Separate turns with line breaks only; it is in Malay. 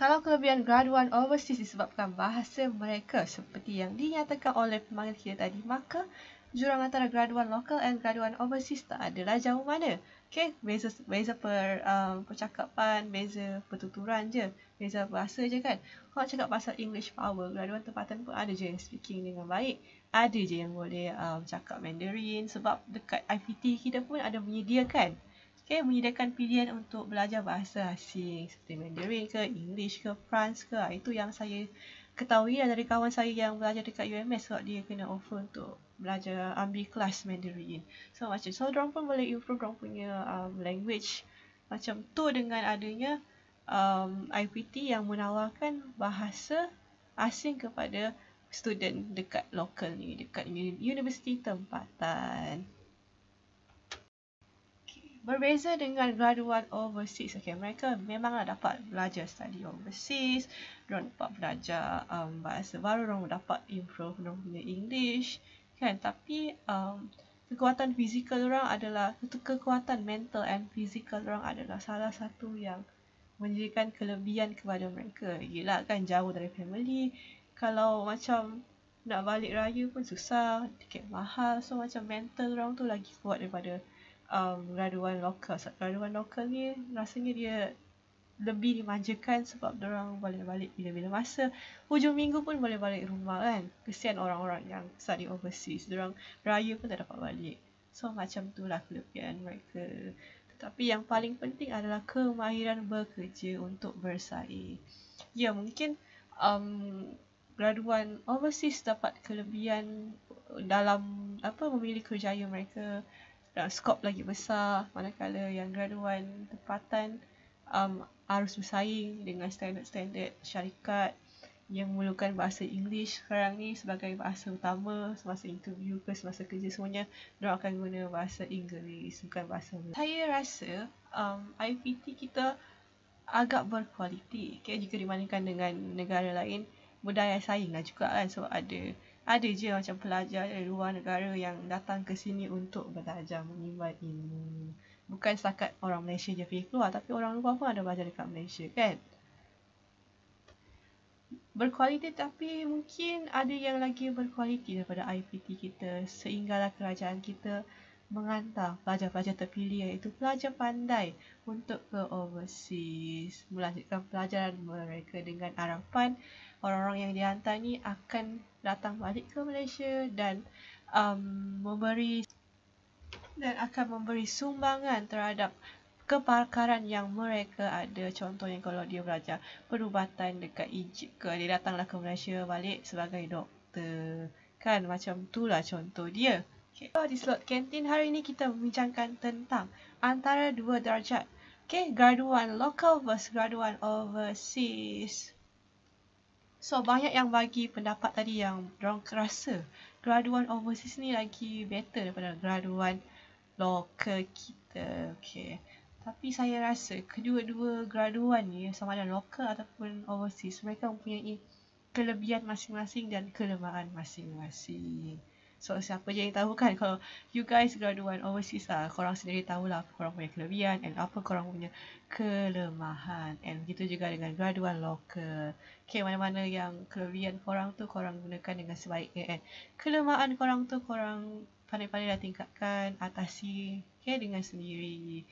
Kalau kelebihan graduan overseas disebabkan bahasa mereka seperti yang dinyatakan oleh pemanggil kita tadi, maka jurang antara graduan lokal dan graduan overseas tak adalah jauh mana. Okay, beza, beza per, um, percakapan, beza pertuturan je, beza bahasa je kan. Kalau cakap pasal English power, graduan tempatan pun ada je yang speaking dengan baik. Ada je yang boleh um, cakap Mandarin sebab dekat IPT kita pun ada menyediakan. Okay, menyediakan pilihan untuk belajar bahasa asing seperti Mandarin ke, English ke, France ke. Ha, itu yang saya ketahui lah dari kawan saya yang belajar dekat UMS sebab dia kena offer untuk belajar ambil kelas Mandarin. So macam so dorang pun boleh improve dorang punya um, language macam tu dengan adanya um, IPT yang menawarkan bahasa asing kepada student dekat lokal ni, dekat universiti tempatan berbeza dengan graduan overseas. Okay, mereka memanglah dapat belajar study overseas. Mereka dapat belajar um, bahasa baru. Mereka dapat improve mereka punya English. Kan? Tapi um, kekuatan fizikal orang adalah kekuatan mental and fizikal orang adalah salah satu yang menjadikan kelebihan kepada mereka. Yelah kan jauh dari family. Kalau macam nak balik raya pun susah, tiket mahal. So macam mental orang tu lagi kuat daripada um, raduan lokal. So, raduan lokal ni rasanya dia lebih dimanjakan sebab orang boleh balik bila-bila masa. Hujung minggu pun boleh balik rumah kan. Kesian orang-orang yang study overseas. orang raya pun tak dapat balik. So macam tu lah kelebihan mereka. Tetapi yang paling penting adalah kemahiran bekerja untuk bersaing. Ya mungkin um, graduan overseas dapat kelebihan dalam apa memilih kerjaya mereka uh, skop lagi besar manakala yang graduan tempatan um, harus bersaing dengan standard-standard syarikat yang memerlukan bahasa English sekarang ni sebagai bahasa utama semasa interview ke semasa kerja semuanya mereka akan guna bahasa Inggeris bukan bahasa Melayu. Saya rasa um, IPT kita agak berkualiti okay, jika dibandingkan dengan negara lain berdaya saing lah juga kan sebab ada ada je macam pelajar dari luar negara yang datang ke sini untuk belajar menyimpan ilmu. Bukan setakat orang Malaysia je pergi keluar tapi orang luar pun ada belajar dekat Malaysia kan. Berkualiti tapi mungkin ada yang lagi berkualiti daripada IPT kita sehinggalah kerajaan kita menghantar pelajar-pelajar terpilih iaitu pelajar pandai untuk ke overseas melanjutkan pelajaran mereka dengan harapan orang-orang yang dihantar ni akan datang balik ke Malaysia dan um, memberi dan akan memberi sumbangan terhadap keparkaran yang mereka ada contohnya kalau dia belajar perubatan dekat Egypt ke dia datanglah ke Malaysia balik sebagai doktor kan macam itulah contoh dia Okay. So, di slot kantin hari ini kita membincangkan tentang antara dua darjat. Okay, graduan local versus graduan overseas. So, banyak yang bagi pendapat tadi yang orang rasa graduan overseas ni lagi better daripada graduan local kita. Okay. Tapi saya rasa kedua-dua graduan ni sama ada local ataupun overseas mereka mempunyai kelebihan masing-masing dan kelemahan masing-masing. So siapa je yang tahu kan Kalau you guys graduan overseas lah Korang sendiri tahulah apa korang punya kelebihan And apa korang punya kelemahan And begitu juga dengan graduan local Okay mana-mana yang kelebihan korang tu Korang gunakan dengan sebaiknya And kelemahan korang tu korang Pandai-pandai dah tingkatkan Atasi Okay dengan sendiri